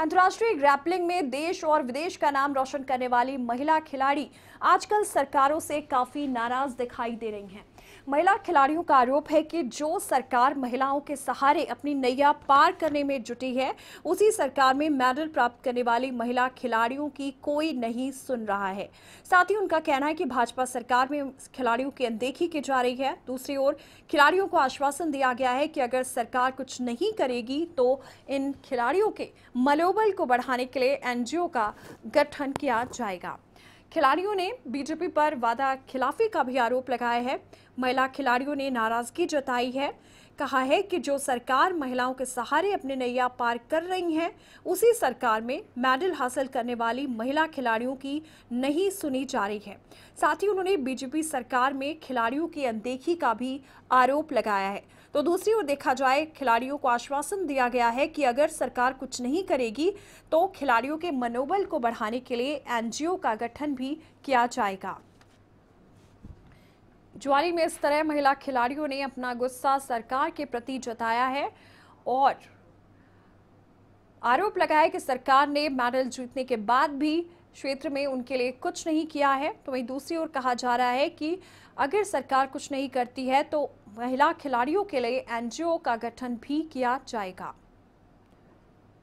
अंतर्राष्ट्रीय ग्रैपलिंग में देश और विदेश का नाम रोशन करने वाली महिला खिलाड़ी आजकल सरकारों से काफी नाराज दिखाई दे रही हैं महिला खिलाड़ियों का आरोप है कि जो सरकार महिलाओं के सहारे अपनी नैया पार करने में जुटी है उसी सरकार में मेडल प्राप्त करने वाली महिला खिलाड़ियों की कोई नहीं सुन रहा है साथ ही उनका कहना है कि भाजपा सरकार में खिलाड़ियों की अनदेखी की जा रही है दूसरी ओर खिलाड़ियों को आश्वासन दिया गया है कि अगर सरकार कुछ नहीं करेगी तो इन खिलाड़ियों के मनोबल को बढ़ाने के लिए एनजीओ का गठन किया जाएगा खिलाड़ियों ने बीजेपी पर वादा खिलाफी का भी आरोप लगाया है महिला खिलाड़ियों ने नाराजगी जताई है कहा है कि जो सरकार महिलाओं के सहारे अपने नैया पार कर रही हैं उसी सरकार में मेडल हासिल करने वाली महिला खिलाड़ियों की नहीं सुनी जा रही है साथ ही उन्होंने बीजेपी सरकार में खिलाड़ियों की अनदेखी का भी आरोप लगाया है तो दूसरी ओर देखा जाए खिलाड़ियों को आश्वासन दिया गया है कि अगर सरकार कुछ नहीं करेगी तो खिलाड़ियों के मनोबल को बढ़ाने के लिए एनजीओ का गठन भी किया जाएगा ज्वारी में इस तरह महिला खिलाड़ियों ने अपना गुस्सा सरकार के प्रति जताया है और आरोप लगाया कि सरकार ने मेडल जीतने के बाद भी क्षेत्र में उनके लिए कुछ नहीं किया है तो वहीं दूसरी ओर कहा जा रहा है कि अगर सरकार कुछ नहीं करती है तो महिला खिलाड़ियों के लिए एनजीओ का गठन भी किया जाएगा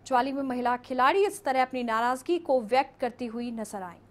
ज्वाली में महिला खिलाड़ी इस तरह अपनी नाराजगी को व्यक्त करती हुई नजर आई